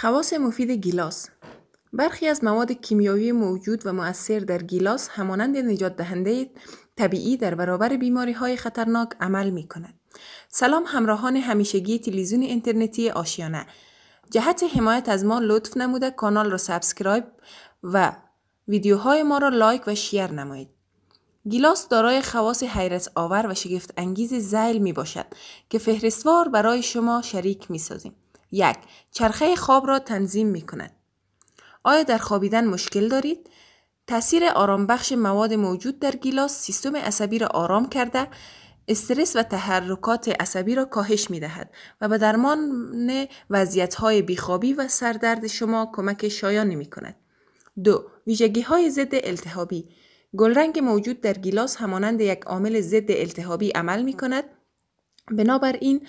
خواص مفید گیلاس برخی از مواد کیمیایی موجود و مؤثر در گیلاس همانند نجات دهنده طبیعی در برابر بیماری های خطرناک عمل می کند. سلام همراهان همیشگی تلویزیون اینترنتی آشیانه. جهت حمایت از ما لطف نموده کانال را سابسکرایب و ویدیوهای ما را لایک و شیر نمایید. گیلاس دارای خواص حیرت آور و شگفت انگیز زیل می باشد که فهرستوار برای شما شریک می سازیم. یک چرخه خواب را تنظیم می کند. آیا در خوابیدن مشکل دارید؟ تاثیر آرامبخش مواد موجود در گیلاس سیستم عصبی را آرام کرده استرس و تحرکات عصبی را کاهش می دهد و به درمان وضعیت های بیخوابی و سردرد شما کمک شایان می کند. دو ویژگی های ضد التهابی گلرنگ موجود در گیلاس همانند یک عامل ضد التهابی عمل می کند بنابراین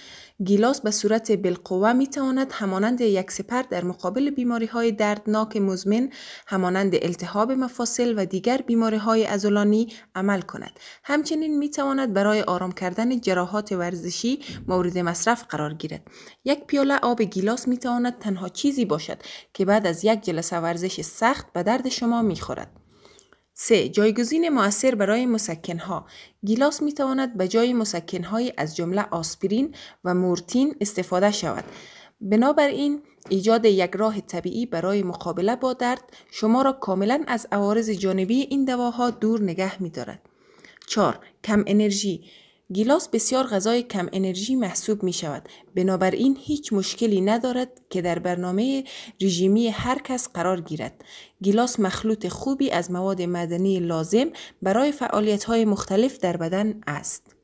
گیلاس به صورت بالقوه می تواند همانند یک سپر در مقابل بیماری های دردناک مزمن همانند التهاب مفاصل و دیگر بیماری های ازولانی عمل کند. همچنین می تواند برای آرام کردن جراحات ورزشی مورد مصرف قرار گیرد. یک پیاله آب گیلاس می تواند تنها چیزی باشد که بعد از یک جلسه ورزش سخت به درد شما می خورد. سه جایگزین موثر برای مسکنها گیلاس می تواند به جای مسکنهای از جمله آسپرین و مورتین استفاده شود. بنابراین ایجاد یک راه طبیعی برای مقابله با درد شما را کاملا از عوارض جانبی این دواها دور نگه می دارد. 4. کم انرژی گیلاس بسیار غذای کم انرژی محسوب می شود. بنابراین هیچ مشکلی ندارد که در برنامه رژیمی هر کس قرار گیرد. گیلاس مخلوط خوبی از مواد مدنی لازم برای فعالیت های مختلف در بدن است.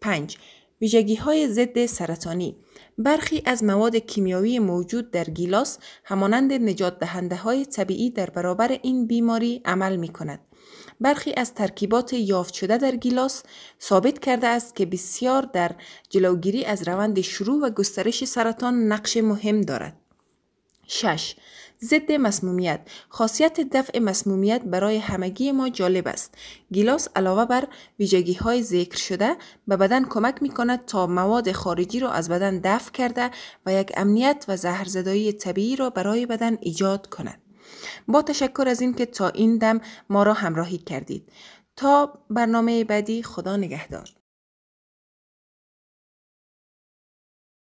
5. ویژگی های ضد سرطانی برخی از مواد کیمیاوی موجود در گیلاس همانند نجات دهنده های طبیعی در برابر این بیماری عمل می کند. برخی از ترکیبات یافت شده در گیلاس ثابت کرده است که بسیار در جلوگیری از روند شروع و گسترش سرطان نقش مهم دارد. 6. ضد مسمومیت خاصیت دفع مسمومیت برای همگی ما جالب است گیلاس علاوه بر ویژگی های ذکر شده به بدن کمک می کند تا مواد خارجی را از بدن دفع کرده و یک امنیت و زهرزدایی طبیعی را برای بدن ایجاد کند با تشکر از اینکه تا این دم ما را همراهی کردید تا برنامه بعدی خدا نگهدار